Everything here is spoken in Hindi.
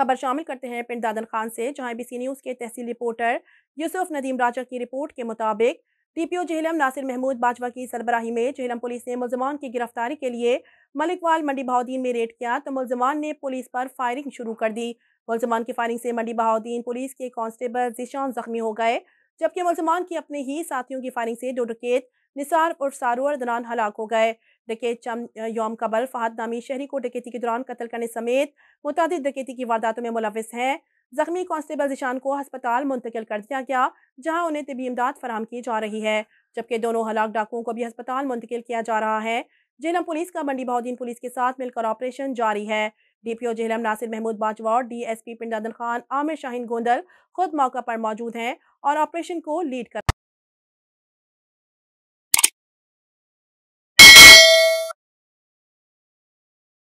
खबर शामिल करते हैं पिंड दादन खान से जहां एबीसी न्यूज़ के तहसील रिपोर्टर यूसुफ नदीम राजा की रिपोर्ट के मुताबिक डीपीओ जेहलम नासिर महमूद बाजवा की सरबराही में जेहलम पुलिस ने मुलजमान की गिरफ्तारी के लिए मलिकवाल मंडी बहाउद्दीन में रेड किया तो मुलजमान ने पुलिस पर फायरिंग शुरू कर दी मुलजमान की फायरिंग से मंडी बहाउद्दीन पुलिस के कांस्टेबल जिशान जख्मी हो गए जबकि मुलजमान की अपने ही साथियों की फायरिंग से डोडोकेत निसार और सारोर दनान हलाक हो गए डकैत योम कबल बल फहद नामी शहरी को डकैती के दौरान कत्ल करने समेत मुतद डकैती की वारदातों में मुलविस हैं जख्मी कांस्टेबल जिशान को अस्पताल मुंतकिल कर दिया गया जहां उन्हें तबी इमदाद फराम की जा रही है जबकि दोनों हलाक डाकुओं को भी अस्पताल मुंतकिल किया जा रहा है जेलम पुलिस का मंडी बहुद्दीन पुलिस के साथ मिलकर ऑपरेशन जारी है DPO Jhelum Nasir Mahmood Bajwa D S P Pindadan Khan Aamir Shaheen Gondal खुद मौका पर मौजूद हैं और ऑपरेशन को लीड कर